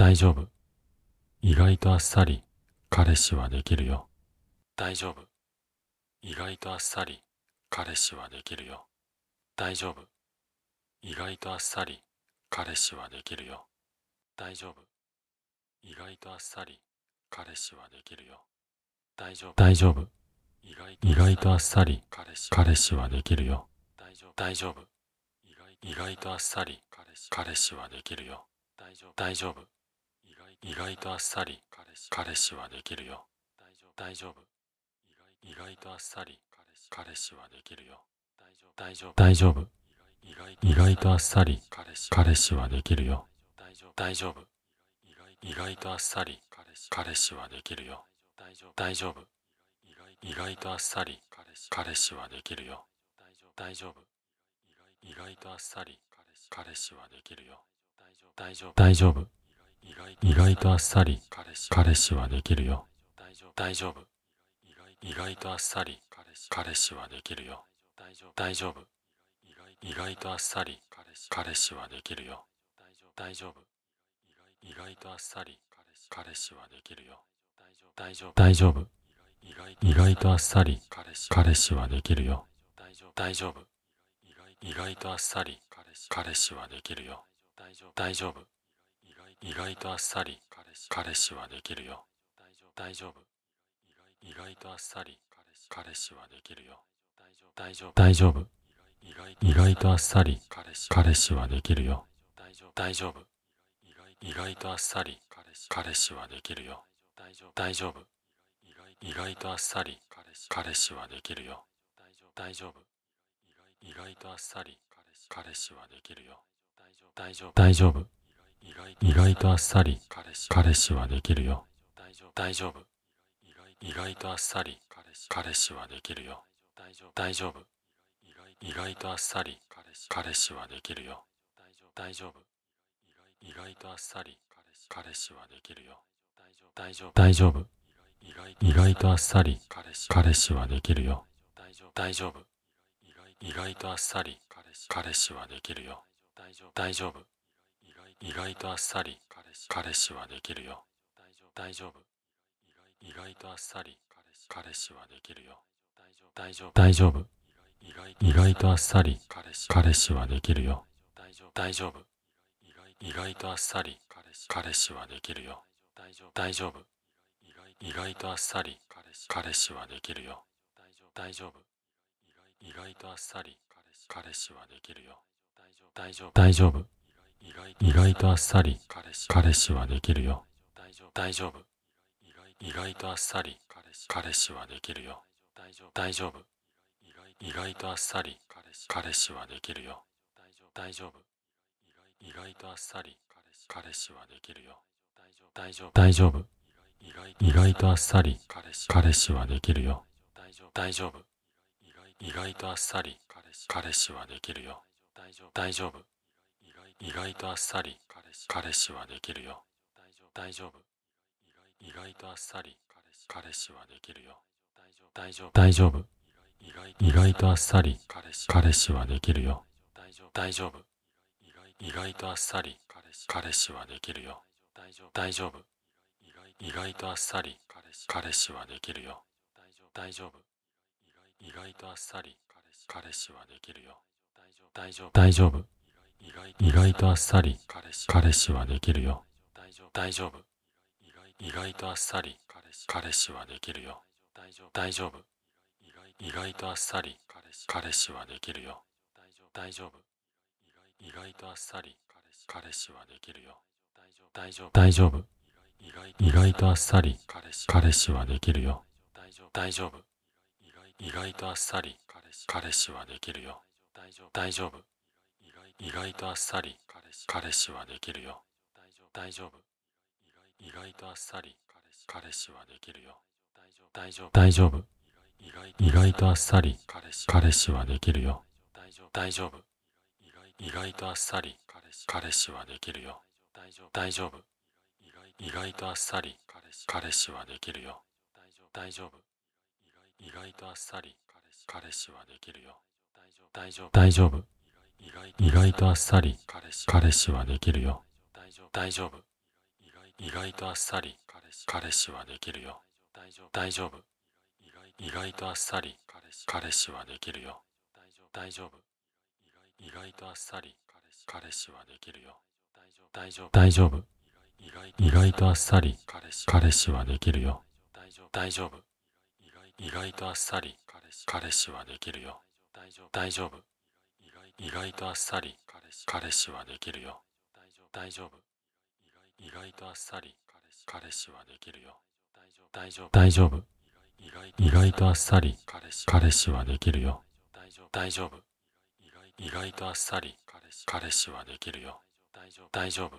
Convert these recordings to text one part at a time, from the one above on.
大丈夫。意外とあっさり彼氏はできるよ。大丈夫。意外とあっさり彼氏はできるよ。大丈夫。意外とあっさり彼氏はできるよ。大丈夫。意外とあっさり彼氏はできるよ。大丈夫。大丈夫。意外とあっさり彼氏はできるよ。大丈夫。意外とあっさり彼氏はできるよ。大丈夫。意外とあっさり彼氏はできるよ大丈夫意外とあっさり彼氏はできるよ大丈夫大丈夫意外とあっさり彼氏はできるよ大丈夫意外とあっさり彼氏はできるよ大丈夫意外とあっさり彼氏はできるよ大丈夫意外とあっさり彼氏はできるよ大丈夫大丈夫意外とあっさり彼氏はできるよ大丈夫意外とあっさり彼氏はできるよ大丈夫意外とあっさり彼氏はできるよ大丈夫意外とあっさり彼氏はできるよ大丈夫大丈夫意外とあっさり彼氏はできるよ大丈夫意外とあっさり彼氏はできるよ大丈夫意外とあっさり彼氏はできるよ大丈夫意外とあっさり彼氏はできるよ大丈夫大丈夫意外とあっさり彼氏はできるよ大丈夫意外とあっさり彼氏はできるよ大丈夫意外とあっさり彼氏はできるよ大丈夫意外とあっさり彼氏はできるよ大丈夫大丈夫意外とあっさり彼氏はできるよ大丈夫意外とあっさり彼氏はできるよ大丈夫意外とあっさり彼氏はできるよ大丈夫意外とあっさり彼氏はできるよ大丈夫大丈夫意外とあっさり彼氏はできるよ大丈夫意外とあっさり彼氏はできるよ大丈夫意外とあっさり彼氏はできるよ大丈夫意外とあっさり彼氏はできるよ大丈夫大丈夫意外とあっさり彼氏はできるよ大丈夫意外とあっさり彼氏はできるよ大丈夫意外とあっさり彼氏はできるよ大丈夫意外とあっさり彼氏はできるよ大丈夫意外とあっさり彼氏はできるよ大丈夫意外とあっさり彼氏はできるよ大丈夫意外とあっさり彼氏はできるよ大丈夫意外とあっさり彼氏はできるよ大丈夫大丈夫意外とあっさり彼氏はできるよ大丈夫意外とあっさり彼氏はできるよ大丈夫意外とあっさり彼氏はできるよ大丈夫意外とあっさり彼氏はできるよ大丈夫大丈夫意外とあっさり彼氏はできるよ大丈夫意外とあっさり彼氏はできるよ大丈夫意外とあっさり彼氏はできるよ大丈夫意外とあっさり彼氏はできるよ大丈夫意外とあっさり彼氏はできるよ大丈夫意外とあっさり彼氏はできるよ大丈夫意外とあっさり彼氏はできるよ大丈夫意外とあっさり彼氏はできるよ大丈夫大丈夫意外とあっさり彼氏はできるよ大丈夫意外とあっさり彼氏はできるよ大丈夫意外とあっさり彼氏はできるよ大丈夫意外とあっさり彼氏はできるよ大丈夫大丈夫意外とあっさり彼氏はできるよ大丈夫意外とあっさり彼氏はできるよ大丈夫意外とあっさり彼氏はできるよ大丈夫意外とあっさり彼氏はできるよ大丈夫意外とあっさり彼氏はできるよ大丈夫意外とあっさり彼氏はできるよ大丈夫意外とあっさり彼氏はできるよ大丈夫意外とあっさり彼氏はできるよ大丈夫大丈夫意外とあっさり彼氏はできるよ大丈夫意外とあっさり彼氏はできるよ大丈夫意外とあっさり彼氏はできるよ大丈夫意外とあっさり彼氏はできるよ大丈夫大丈夫意外とあっさり彼氏はできるよ大丈夫意外とあっさり彼氏はできるよ大丈夫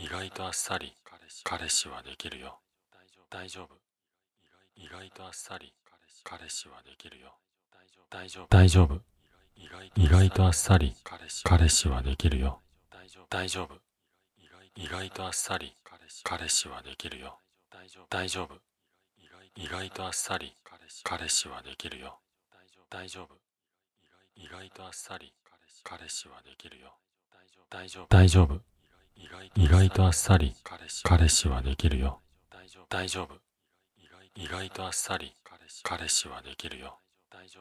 意外とあっさり彼氏はできるよ大丈夫意外とあっさり彼氏はできるよ大丈夫意外とあっさり彼氏はできるよ大丈夫意外とあっさり彼氏はできるよ大丈夫意外とあっさり彼氏はできるよ大丈夫意外とあっさり彼氏はできるよ大丈夫大丈夫意外とあっさり彼氏はできるよ大丈夫意外とあっさり彼氏はできるよ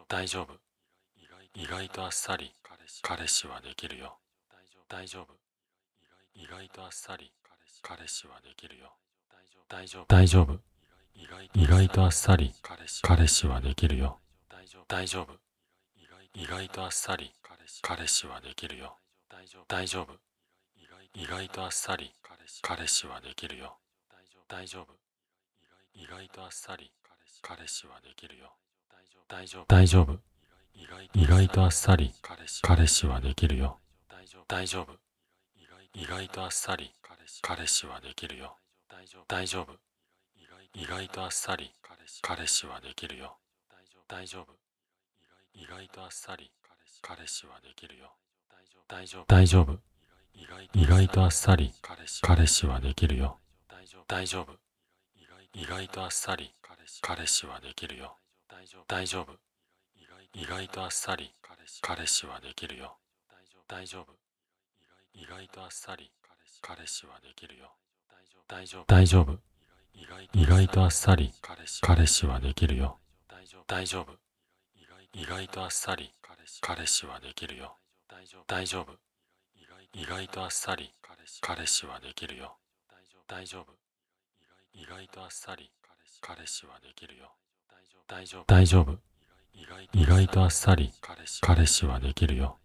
大丈夫意外とあっさり彼氏はできるよ大丈夫意外とあっさり彼氏はできるよ大丈夫大丈夫意外とあっさり彼氏はできるよ大丈夫意外とあっさり彼氏はできるよ大丈夫意外とあっさり彼氏はできるよ大丈夫意外とあっさり彼氏はできるよ大丈夫意外とあっさり彼氏はできるよ大丈夫意外とあっさり彼氏はできるよ大丈夫意外とあっさり彼氏はできるよ大丈夫意外とあっさり彼氏はできるよ大丈夫意外とあっさり彼氏はできるよ大丈夫意外とあっさり彼氏はできるよ大丈夫大丈夫意外とあっさり彼氏はできるよ大丈夫意外とあっさり彼氏はできるよ大丈夫大丈夫意外とあっさり彼氏はできるよ大丈夫意外とあっさり彼氏はできるよ大丈夫意外とあっさり彼氏はできるよ大丈夫意外とあっさり彼氏はできるよ大丈夫意外とあっさり彼氏はできるよ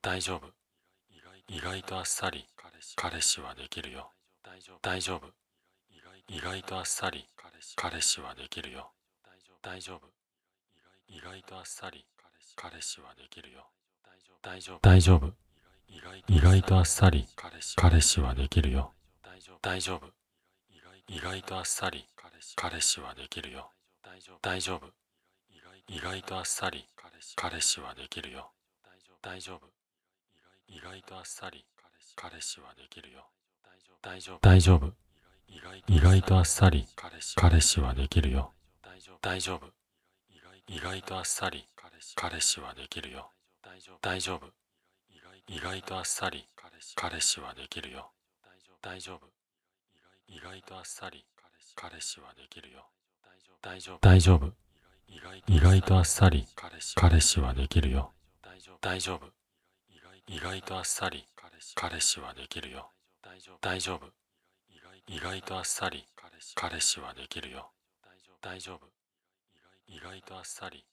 大丈夫意外とあっさり彼氏はできるよ大丈夫意外とあっさり彼氏はできるよ大丈夫意外とあっさり彼氏はできるよ大丈夫大丈夫意外とあっさり彼氏はできるよ大丈夫意外とあっさり彼氏はできるよ大丈夫大丈夫意外とあっさり彼氏はできるよ大丈夫意外とあっさり彼氏はできるよ大丈夫大丈夫意外とあっさり彼氏はできるよ大丈夫意外とあっさり彼氏はできるよ大丈夫意外とあっさり彼氏はできるよ大丈夫意外とあっさり彼氏はできるよ大丈夫意外とあっさり彼氏はできるよ大丈夫意外とあっさり彼氏はできるよ大丈夫意外とあっさり彼氏はできるよ大丈夫意外とあっさり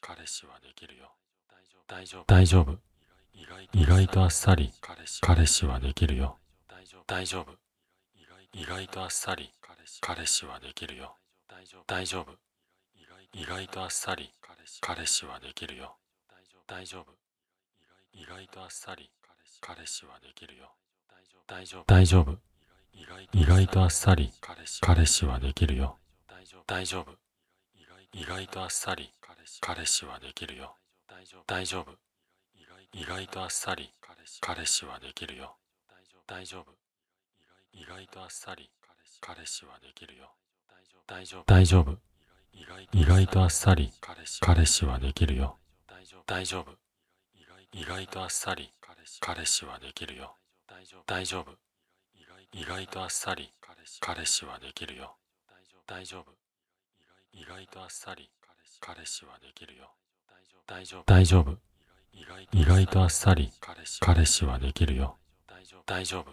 彼氏はできるよ大丈夫大丈夫意外とあっさり彼氏はできるよ大丈夫意外とあっさり彼氏はできるよ大丈夫意外とあっさり彼氏はできるよ大丈夫意外とあっさり彼氏はできるよ大丈夫大丈夫意外とあっさり彼氏はできるよ大丈夫意外とあっさり彼氏はできるよ大丈夫意外とあっさり彼氏はできるよ大丈夫意外とあっさり彼氏はできるよ大丈夫意外とあっさり彼氏はできるよ大丈夫意外とあっさり彼氏はできるよ大丈夫意外とあっさり彼氏はできるよ大丈夫意外とあっさり彼氏はできるよ大丈夫大丈夫意外とあっさり彼氏はできるよ大丈夫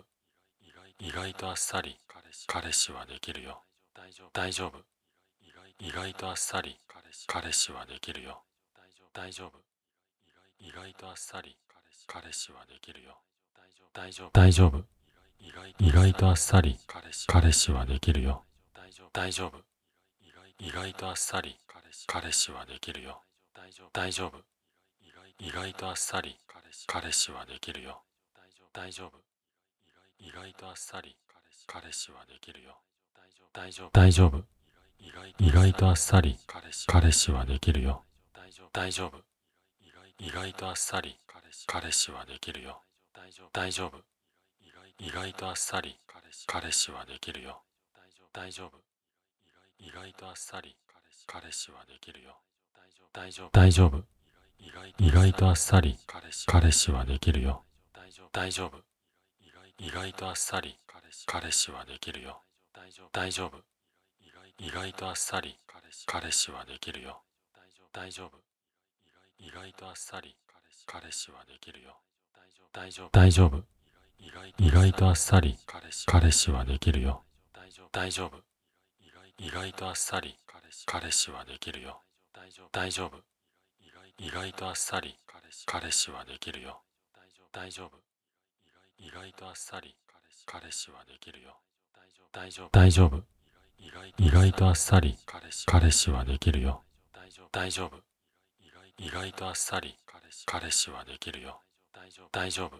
意外とあっさり彼氏はできるよ大丈夫意外とあっさり彼氏はできるよ大丈夫意外とあっさり彼氏はできるよ大丈夫大丈夫意外とあっさり彼氏はできるよ大丈夫意外とあっさり彼氏はできるよ大丈夫意外とあっさり彼氏はできるよ大丈夫意外とあっさり彼氏はできるよ大丈夫大丈夫意外とあっさり彼氏はできるよ大丈夫意外とあっさり彼氏はできるよ大丈夫意外とあっさり彼氏はできるよ大丈夫意外とあっさり彼氏はできるよ大丈夫大丈夫意外とあっさり彼氏はできるよ大丈夫意外とあっさり彼氏はできるよ大丈夫意外とあっさり彼氏はできるよ大丈夫意外とあっさり彼氏はできるよ大丈夫大丈夫意外とあっさり彼氏はできるよ大丈夫意外とあっさり彼氏はできるよ大丈夫意外とあっさり彼氏はできるよ大丈夫意外とあっさり彼氏はできるよ大丈夫大丈夫意外とあっさり彼氏はできるよ大丈夫意外とあっさり彼氏はできるよ大丈夫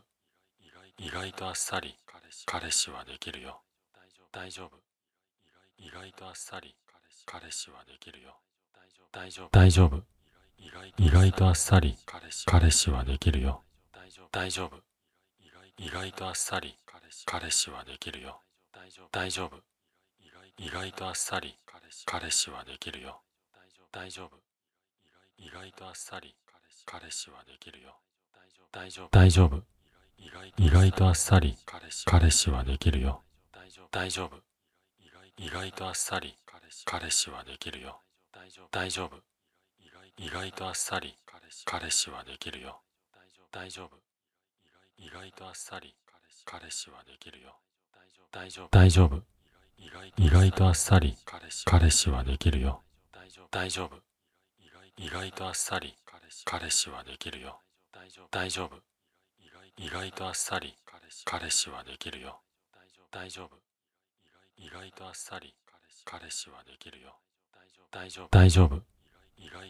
意外とあっさり彼氏はできるよ大丈夫意外とあっさり彼氏はできるよ大丈夫大丈夫意外とあっさり彼氏はできるよ大丈夫意外とあっさり彼氏はできるよ大丈夫意外とあっさり彼氏はできるよ大丈夫意外とあっさり彼氏はできるよ大丈夫大丈夫意外とあっさり彼氏はできるよ大丈夫意外とあっさり彼氏はできるよ大丈夫意外とあっさり彼氏はできるよ大丈夫意外とあっさり彼氏はできるよ大丈夫大丈夫意外とあっさり彼氏はできるよ大丈夫意外とあっさり彼氏はできるよ大丈夫意外とあっさり彼氏はできるよ大丈夫意外とあっさり彼氏はできるよ大丈夫大丈夫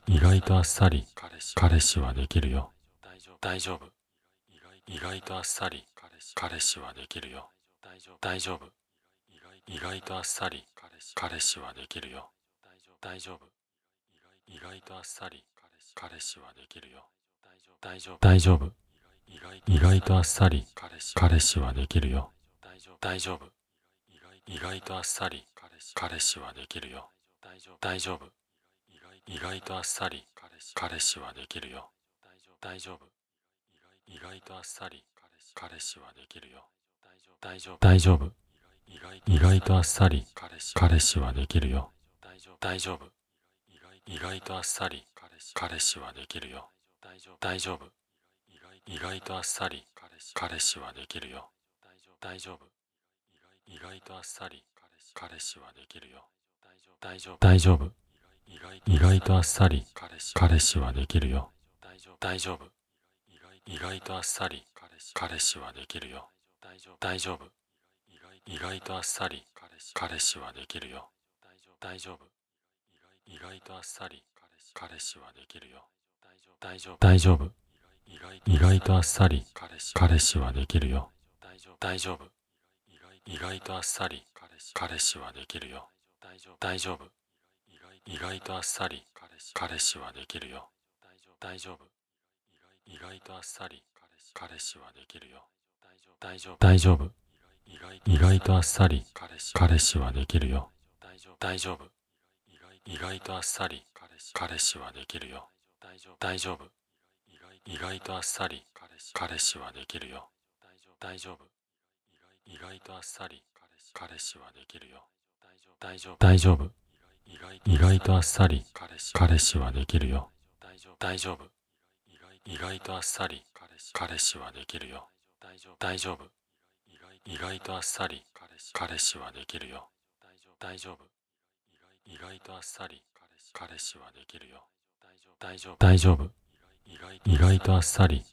意外とあっさり彼氏はできるよ大丈夫意外とあっさり彼氏はできるよ大丈夫意外とあっさり彼氏はできるよ大丈夫意外とあっさり彼氏はできるよ大丈夫大丈夫意外とあっさり彼氏はできるよ大丈夫意外とあっさり彼氏はできるよ大丈夫意外とあっさり彼氏はできるよ大丈夫意外とあっさり彼氏はできるよ大丈夫大丈夫意外とあっさり彼氏はできるよ大丈夫意外とあっさり彼氏はできるよ大丈夫意外とあっさり彼氏はできるよ大丈夫意外とあっさり彼氏はできるよ大丈夫大丈夫意外とあっさり彼氏はできるよ大丈夫意外とあっさり彼氏はできるよ大丈夫意外とあっさり彼氏はできるよ大丈夫意外とあっさり彼氏はできるよ大丈夫大丈夫意外とあっさり彼氏はできるよ大丈夫意外とあっさり彼氏はできるよ大丈夫意外とあっさり彼氏はできるよ大丈夫意外とあっさり彼氏はできるよ大丈夫大丈夫意外とあっさり彼氏はできるよ大丈夫意外とあっさり彼氏はできるよ大丈夫意外とあっさり彼氏はできるよ大丈夫意外とあっさり彼氏はできるよ大丈夫大丈夫意外とあっさり彼氏はできるよ大丈夫意外とあっさり彼氏はできるよ大丈夫意外とあっさり彼氏はできるよ大丈夫意外とあっさり彼氏はできるよ大丈夫大丈夫意外とあっさり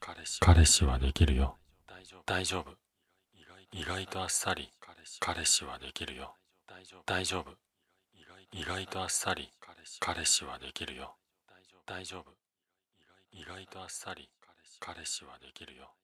彼氏はできるよ大丈夫意外とあっさり彼氏はできるよ大丈夫意外とあっさり彼氏はできるよ大丈夫意外とあっさり彼氏はできるよ